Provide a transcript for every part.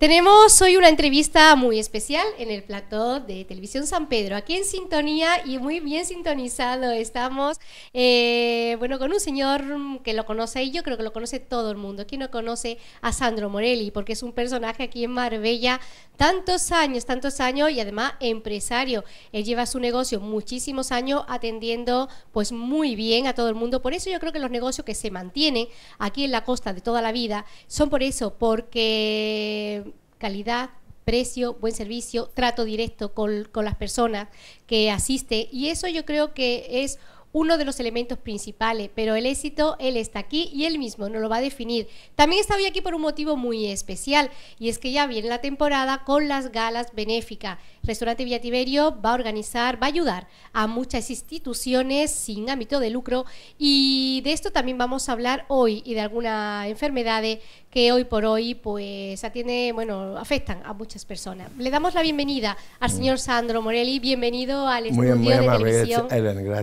Tenemos hoy una entrevista muy especial en el plató de Televisión San Pedro, aquí en sintonía y muy bien sintonizado estamos, eh, bueno, con un señor que lo conoce y yo creo que lo conoce todo el mundo. ¿Quién no conoce a Sandro Morelli? Porque es un personaje aquí en Marbella tantos años, tantos años y además empresario. Él lleva su negocio muchísimos años atendiendo pues muy bien a todo el mundo. Por eso yo creo que los negocios que se mantienen aquí en la costa de toda la vida son por eso, porque calidad, precio, buen servicio, trato directo con, las personas que asiste. Y eso yo creo que es uno de los elementos principales, pero el éxito, él está aquí y él mismo nos lo va a definir. También está hoy aquí por un motivo muy especial, y es que ya viene la temporada con las galas benéficas. Restaurante Tiberio va a organizar, va a ayudar a muchas instituciones sin ámbito de lucro, y de esto también vamos a hablar hoy y de algunas enfermedades que hoy por hoy pues atiende, bueno, afectan a muchas personas. Le damos la bienvenida al mm. señor Sandro Morelli, bienvenido al estudio de televisión.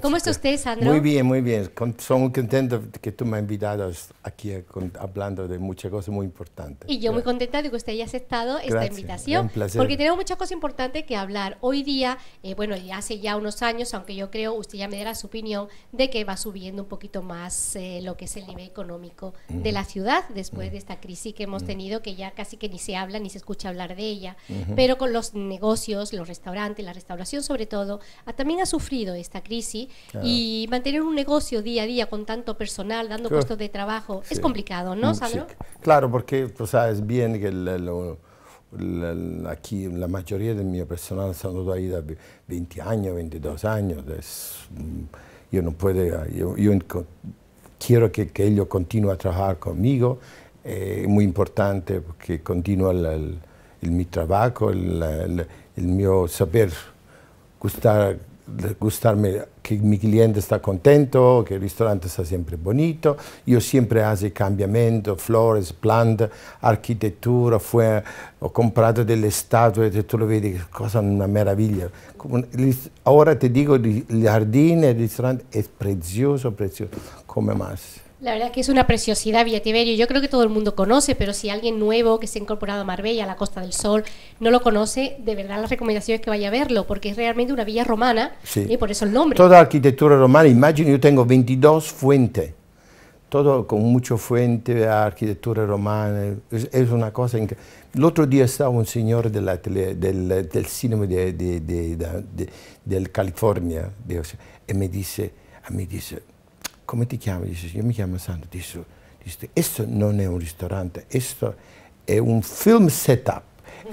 ¿Cómo está usted, Sandro? Muy bien, muy bien. Son muy contento que tú me invitado aquí eh, hablando de muchas cosas muy importantes. Y yo muy contenta de que usted haya aceptado esta invitación, porque tenemos muchas cosas importantes que hablar. Hoy día, eh, bueno, hace ya unos años, aunque yo creo, usted ya me dará su opinión de que va subiendo un poquito más eh, lo que es el nivel económico de la ciudad después de esta crisis que hemos tenido, que ya casi que ni se habla ni se escucha hablar de ella, pero con los negocios, los restaurantes, la restauración sobre todo, ah, también ha sufrido esta crisis y mantener un negocio día a día con tanto personal, dando puestos de trabajo, es complicado, ¿no, mm, Sandro? Claro, porque tú sabes bien que aquí la mayoría de mi personal son ha ahí 20 años, 22 años, mm, yo no puedo, yo, quiero que, que ellos continúen a trabajar conmigo è molto importante porque continúa el, el, el, il, trabajo, el, mi gustare, gustar, gustarme, que mi cliente está contento, che il ristorante está sempre bonito. Io sempre faccio cambiamientos, flores, plant, architettura, Fue, ho comprato delle statue, e tu lo vedi, cosa una meraviglia. Ora ti dico, il giardino e il ristorante es precioso, precioso. Come más. La verdad que es una preciosidad Tiberio, Yo creo que todo el mundo conoce, pero si alguien nuevo que se ha incorporado a Marbella, a la Costa del Sol, no lo conoce, de verdad la recomendación es que vaya a verlo, porque es realmente una villa romana y por eso el nombre. Toda arquitectura romana, imagino, yo tengo 22 fuentes, todo con mucho fuente, arquitectura romana, es, una cosa El otro día estaba un señor del, cine de, California, y me dice, me dice, ¿cómo te llamas? Dices, yo me llamo Sandro. Dice, esto no es un restaurante, esto es un film setup,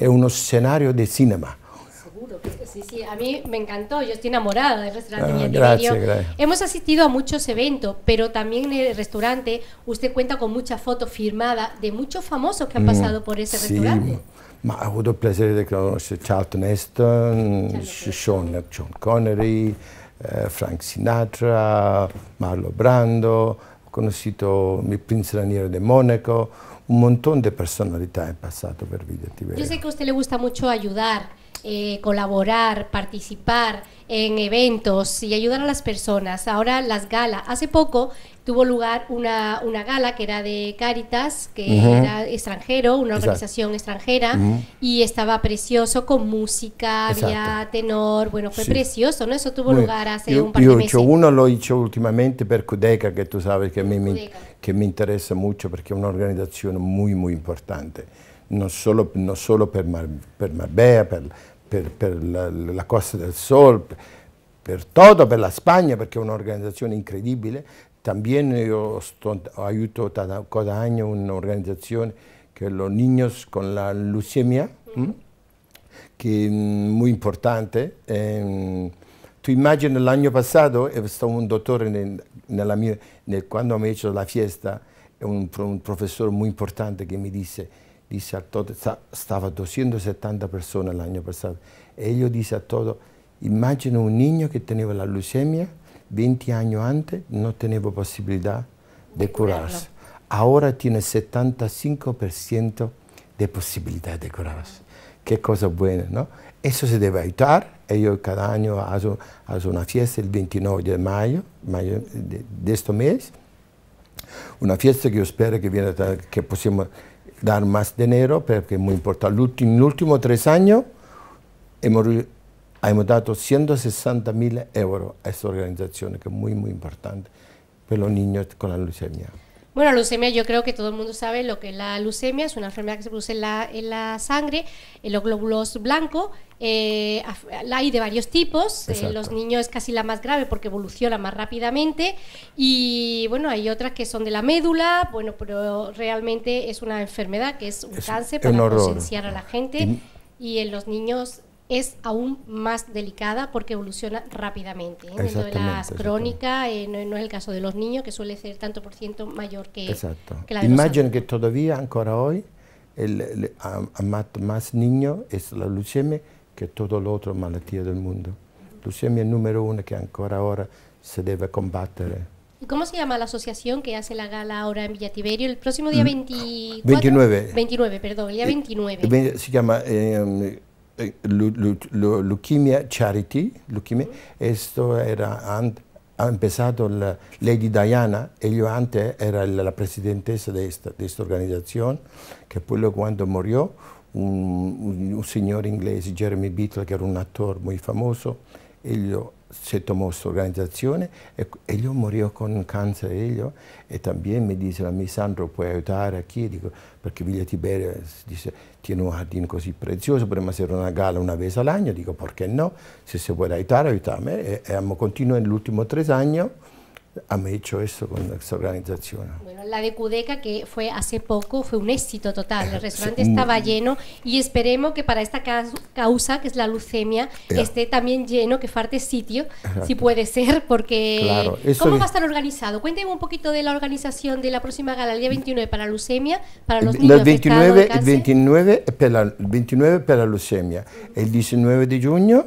es un escenario de cinema. Seguro, sí, sí, a mí me encantó, yo estoy enamorada del restaurante ah, gracias, gracias. Hemos asistido a muchos eventos, pero también en el restaurante usted cuenta con muchas fotos firmadas de muchos famosos que han mm, pasado por ese sí, restaurante. Sí, Ha avuto el placer de conocer Charlton Heston, Sean, Connery, eh, Frank Sinatra, Marlo Brando, conocido conosciuto il Prince Raniero de Mónaco, un montón de personalidades he pasado por Villa Yo sé que a usted le gusta mucho ayudar, eh, colaborar, participar en eventos y ayudar a las personas. Ahora las galas. Hace poco tuvo lugar una, gala que era de Caritas, que era extranjero, una organización extranjera, y estaba precioso con música, había tenor, bueno, fue precioso, ¿no? Eso tuvo lugar hace un par de meses. Yo uno lo he últimamente por Cudeca, que tú sabes que a mí me, que me interesa mucho porque es una organización muy, muy importante, no solo, no solo per, Marbella, la, Costa del Sol, por todo, por la España, porque es una organización increíble. También eh, yo ayudo cada año una organización que los niños con la leucemia, que es muy importante. Tú tu el año pasado, estaba un doctor en, cuando me he hecho la fiesta, un, profesor muy importante que me dice, dice a todo, estaba 270 personas el año pasado, ellos dice a todo, imagina un niño que tenía la leucemia, 20 años antes no tenía posibilidad de, curarse. Ahora tiene 75% de posibilidad de curarse. Qué cosa buena, ¿no? Eso se debe ayudar. Yo cada año hago, una fiesta el 29 de mayo, de, este mes. Una fiesta que yo espero que, viene, que podamos dar más dinero, porque es muy importante. En los últimos tres años hemos Hemos dado 160.000 euros a esta organización, que es muy, muy importante, para los niños con la leucemia. Bueno, leucemia yo creo que todo el mundo sabe lo que es la leucemia, es una enfermedad que se produce en la, sangre, en los glóbulos blancos, eh, hay de varios tipos, eh, los niños es casi la más grave porque evoluciona más rápidamente y bueno, hay otras que son de la médula, bueno, pero realmente es una enfermedad que es un cáncer para concienciar a la gente y en los niños es aún más delicada porque evoluciona rápidamente. ¿eh? Dentro las crónicas, no, es el caso de los niños, que suele ser tanto por ciento mayor que, la de Imagino que todavía, ancora hoy, el, más niños es la leucemia que todo lo otro malatía del mundo. leucemia es el número uno que ancora ahora se debe combatir. Eh. ¿Cómo se llama la asociación que hace la gala ahora en Villatiberio? El próximo día 24, 29. 29, perdón, el día 29. Eh, se llama... Em, Eh, leukemia Charity, leukemia, mm-hmm. esto era ha empezato la Lady Diana, ella antes era la presidentessa di questa organizzazione, che poi quando morì un, un, un signore inglese, Jeremy Beatle, che era un attore molto famoso, ello sottomo organizzazione e, e io morivo con cancer e io, e anche mi dice la mia Sandro puoi aiutare a chi? Dico, perché Villa Tiberia dice tiene un giardino così prezioso, potremmo fare una gala una vez all'anno, dico perché no, se si vuole aiutare aiutami e, e abbiamo continuato nell'ultimo tre anni han hecho eso con esta organización. Bueno, la de Cudeca, que fue hace poco, fue un éxito total. El restaurante estaba lleno y esperemos que para esta causa, que es la leucemia, esté también lleno, que falte sitio, si puede ser, porque... ¿Cómo va a estar organizado? Cuénteme un poquito de la organización de la próxima gala, el día 29 para leucemia, para los niños el 29, el 29 para, 29 para leucemia, el 19 de junio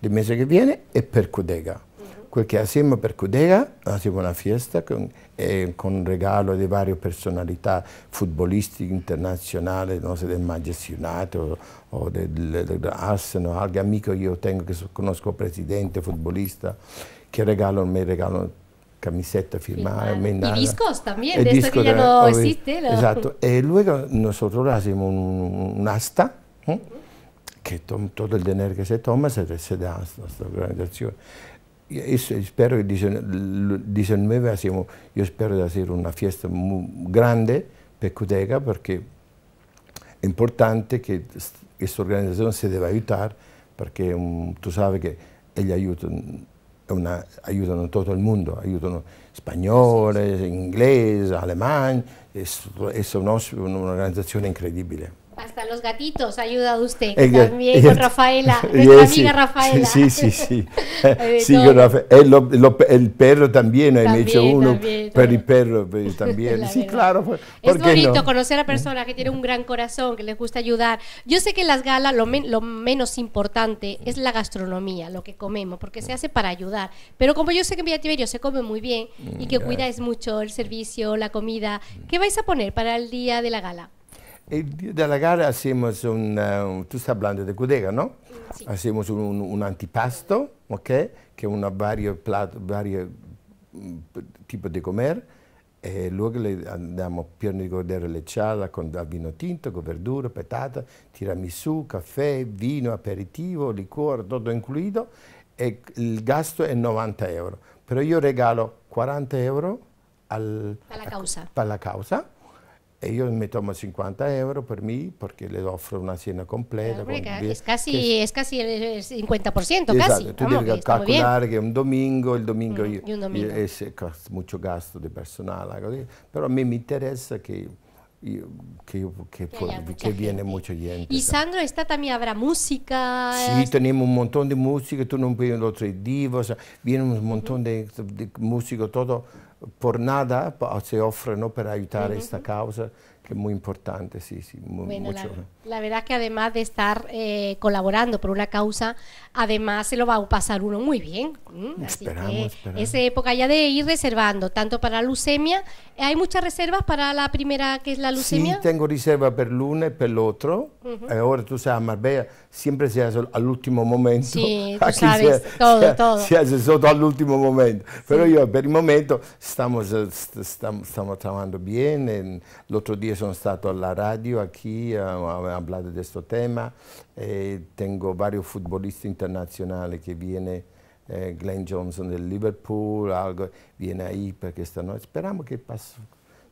del mes que viene, es para Cudeca. Perché assieme per Cudega faceva una fiesta con, eh, con regalo di varie personalità futbolistiche internazionali, non so, del Manchester United o, o dell'Arsenal, del Arsenal, qualche amico io tengo che conosco presidente, futbolista, che regalano, mi camisetta camiseta firmada, mendada. I discos también, de disco esto que ya no de, existe. Lo... Exacto. Y luego nosotros hacemos un, un asta, ¿eh? que todo el dinero toma se, se da a nuestra organización io spero che il 19 siamo, io spero di essere una festa grande per Cuteca perché è importante che questa organizzazione si deve aiutare perché um, tu sai che gli aiutano una, aiutano tutto il mondo, aiutano spagnolo, inglese, alemani, è, è un'organizzazione incredibile. los gatitos ha ayudado usted, también con Rafaela, nuestra amiga Rafaela. Sí, sí, sí. el, perro también, también hecho uno, también, pero perro eh, también. sí, claro. Pues, es bonito conocer a personas que tienen un gran corazón, que les gusta ayudar. Yo sé que en las galas lo, lo menos importante es la gastronomía, lo que comemos, porque se hace para ayudar. Pero como yo sé que en Villa Tiberio se come muy bien y que mm, cuidáis mucho el servicio, la comida, ¿qué vais a poner para el día de la gala? E dalla gara siamo eh, un, tu stai parlando di Cudega, no? Sì. Ah, siamo un, un, antipasto, ok? Che è un vario, vario mm, tipo di comer. E poi andiamo più a ricordare le ciala con vino tinto, con verdura, patata, tiramisù, caffè, vino, aperitivo, liquore, tutto incluito. E il gasto è 90 euro. Però io regalo 40 euro al, per la causa. Per la causa e io mi tomo 50 euro per me perché le offro una cena completa. Es casi, es casi el 50%, esatto, casi. Tu Vamos, devi calcolare che un domingo, il domingo, mm, io, domingo. Io, esse, eh, molto gasto di personale, così. però a me mi interessa che Yo, que, que, que, que viene mucha gente. E cioè. Sandro está también habrá música? Sí, eh, tenemos un montón de música, tú no puedes los tres divos, viene un montón di, de músicos, todo per nada si offrono per aiutare questa mhm. mm -hmm. causa que es muy importante, sí, sí, muy, mucho. La, verdad que además de estar eh, colaborando por una causa, además se lo va a pasar uno muy bien. Esperamos, esperamos. es época ya de ir reservando, tanto para leucemia, ¿hay muchas reservas para la primera que es la leucemia? Sí, tengo reserva per lunes y para el otro eh, Ahora tú sabes, Marbella siempre se hace al último momento. Sí, tú sabes, se, todo, todo. Se hace todo al último momento. Pero yo, por el momento, estamos, eh, estamos, estamos trabajando bien. El otro día sono stato alla radio aquí, ho parlato di questo tema, eh, tengo vari futbolisti internazionali che viene, eh, Glenn Johnson del Liverpool, algo, viene ahí perché stanno, speriamo che passi,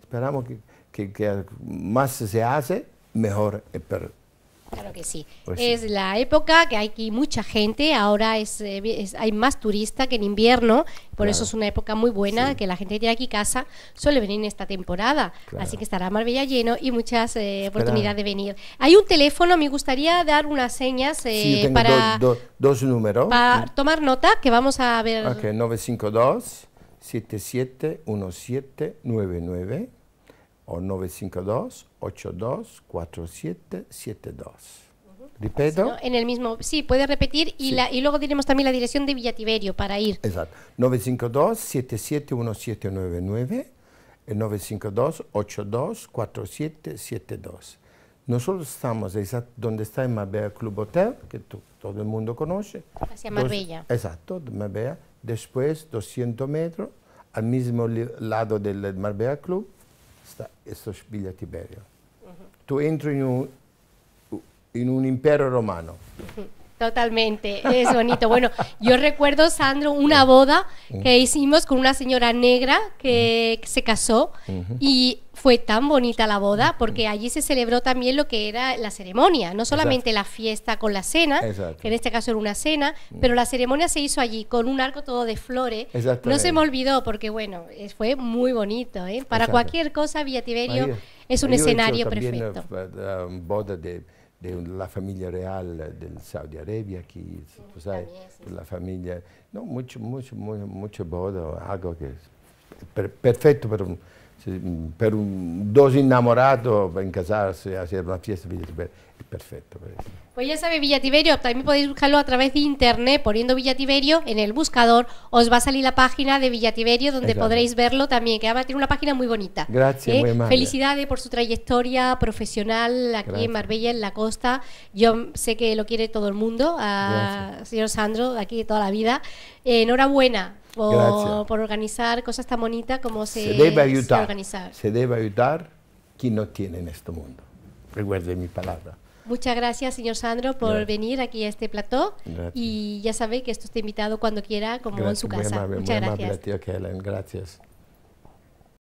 speriamo che, che, che si se meglio è per tutti. Claro que sí. Pues es la época que hay aquí mucha gente, ahora es, eh, hay más turista que en invierno, por eso es una época muy buena, que la gente que tiene aquí casa suele venir en esta temporada, así que estará Marbella lleno y muchas eh, oportunidades de venir. Hay un teléfono, me gustaría dar unas señas eh, para... dos números. Para tomar nota, que vamos a ver... Ok, 952 771799 o 952-824772. Repito. En el mismo, sí, puede repetir y, La, y luego diremos también la dirección de Villatiberio para ir. Exacto. 952-771799, 952-824772. Nosotros estamos donde está el Marbella Club Hotel, que todo el mundo conoce. Hacia Marbella. exacto, Marbella. Después, 200 metros, al mismo lado del Marbella Club, sta, sto spiglia Tiberio. Uh mhm. -huh. Tu entri in un, in un impero romano. Uh mhm. -huh. Totalmente, es bonito. Bueno, yo recuerdo, Sandro, una boda que hicimos con una señora negra que se casó y fue tan bonita la boda porque allí se celebró también lo que era la ceremonia, no solamente la fiesta con la cena, que en este caso era una cena, pero la ceremonia se hizo allí con un arco todo de flores. No se me olvidó porque, bueno, eh, fue muy bonito. ¿eh? Para cualquier cosa, Villa Tiberio es un escenario perfecto. Eh, ah, boda de de la familia real del Saudi Arabia aquí, sabes? Pues la familia, no, mucho, mucho, mucho, mucho algo que es perfecto para un Mm, pero un, dos enamorados en casarse, hacer una fiesta es perfecto. Pues ya sabe, Villativerio, también podéis buscarlo a través de internet, poniendo Villativerio en el buscador, os va a salir la página de Villativerio donde podréis verlo también, que además tiene una página muy bonita. Gracias, ¿eh? Felicidades por su trayectoria profesional aquí en Marbella, en la costa. Yo sé que lo quiere todo el mundo, a señor Sandro, aquí de toda la vida. enhorabuena por, organizar cosas tan bonitas como se, se debe ayudar. organizar. se debe ayudar quien no tiene en este mundo. Recuerde mi palabra. Muchas gracias, señor Sandro, por venir aquí a este plató. Y ya sabe que esto está invitado cuando quiera, como en su casa. Muchas gracias. Amable, Gracias.